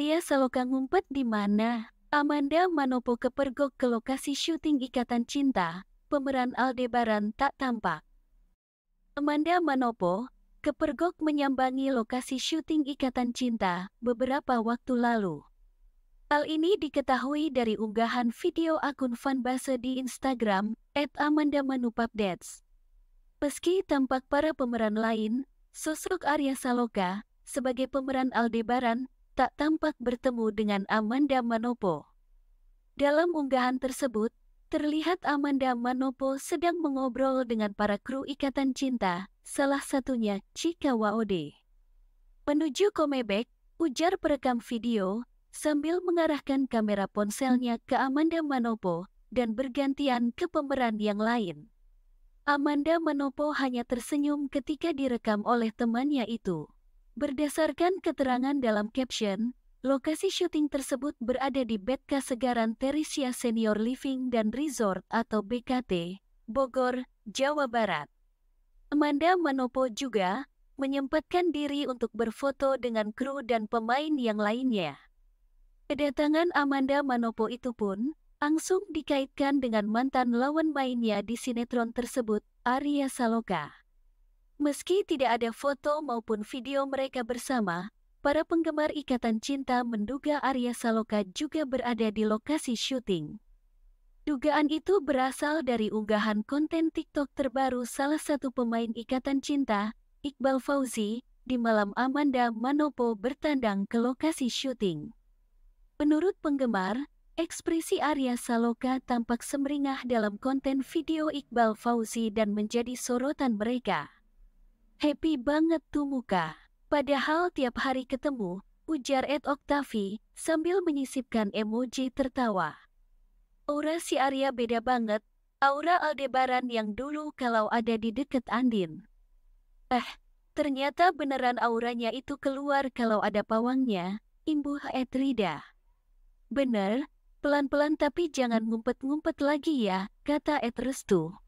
Satria Saloka ngumpet di mana? Amanda Manopo kepergok ke lokasi syuting Ikatan Cinta, pemeran Aldebaran tak tampak. Amanda Manopo, kepergok menyambangi lokasi syuting Ikatan Cinta beberapa waktu lalu. Hal ini diketahui dari unggahan video akun fanbase di Instagram, at Amanda Manupupdates. Meski tampak para pemeran lain, sosok Arya Saloka, sebagai pemeran Aldebaran, tak tampak bertemu dengan Amanda Manopo. Dalam unggahan tersebut, terlihat Amanda Manopo sedang mengobrol dengan para kru Ikatan Cinta, salah satunya Chika Waode. Menuju Komebek, ujar perekam video, sambil mengarahkan kamera ponselnya ke Amanda Manopo dan bergantian ke pemeran yang lain. Amanda Manopo hanya tersenyum ketika direkam oleh temannya itu. Berdasarkan keterangan dalam caption, lokasi syuting tersebut berada di Betka Segaran Teresia Senior Living dan Resort atau BKT, Bogor, Jawa Barat. Amanda Manopo juga menyempatkan diri untuk berfoto dengan kru dan pemain yang lainnya. Kedatangan Amanda Manopo itu pun langsung dikaitkan dengan mantan lawan mainnya di sinetron tersebut, Arya Saloka. Meski tidak ada foto maupun video mereka bersama, para penggemar Ikatan Cinta menduga Arya Saloka juga berada di lokasi syuting. Dugaan itu berasal dari unggahan konten TikTok terbaru salah satu pemain Ikatan Cinta, Iqbal Fauzi, di malam Amanda Manopo bertandang ke lokasi syuting. Menurut penggemar, ekspresi Arya Saloka tampak semeringah dalam konten video Iqbal Fauzi dan menjadi sorotan mereka. Happy banget tuh muka. Padahal tiap hari ketemu, ujar Ed Octavi sambil menyisipkan emoji tertawa. Aura si Arya beda banget, aura Aldebaran yang dulu kalau ada di deket Andin. Eh, ternyata beneran auranya itu keluar kalau ada pawangnya, imbuh Edrida. Bener, pelan-pelan tapi jangan ngumpet-ngumpet lagi ya, kata Ed Restu.